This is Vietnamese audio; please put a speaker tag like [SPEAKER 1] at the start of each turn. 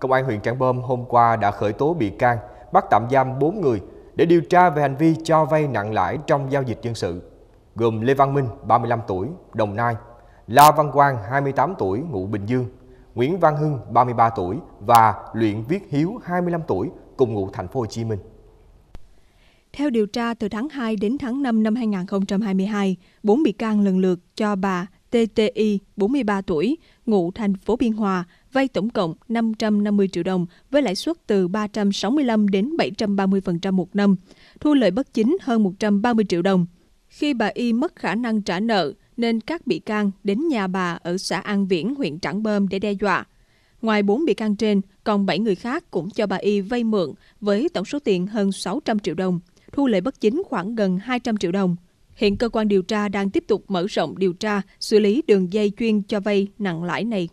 [SPEAKER 1] Công an huyện Trảng Bom hôm qua đã khởi tố bị can, bắt tạm giam 4 người để điều tra về hành vi cho vay nặng lãi trong giao dịch dân sự, gồm Lê Văn Minh, 35 tuổi, Đồng Nai, La Văn Quang, 28 tuổi, ngụ Bình Dương, Nguyễn Văn Hưng, 33 tuổi và Luyện Viết Hiếu, 25 tuổi, cùng ngụ thành phố Hồ Chí Minh.
[SPEAKER 2] Theo điều tra, từ tháng 2 đến tháng 5 năm 2022, 4 bị can lần lượt cho bà TTI, 43 tuổi, ngụ thành phố Biên Hòa, vay tổng cộng 550 triệu đồng với lãi suất từ 365 đến 730% một năm, thu lợi bất chính hơn 130 triệu đồng. Khi bà Y mất khả năng trả nợ, nên các bị can đến nhà bà ở xã An Viễn, huyện Trảng Bơm để đe dọa. Ngoài 4 bị can trên, còn 7 người khác cũng cho bà Y vay mượn với tổng số tiền hơn 600 triệu đồng, thu lợi bất chính khoảng gần 200 triệu đồng. Hiện cơ quan điều tra đang tiếp tục mở rộng điều tra, xử lý đường dây chuyên cho vay nặng lãi này.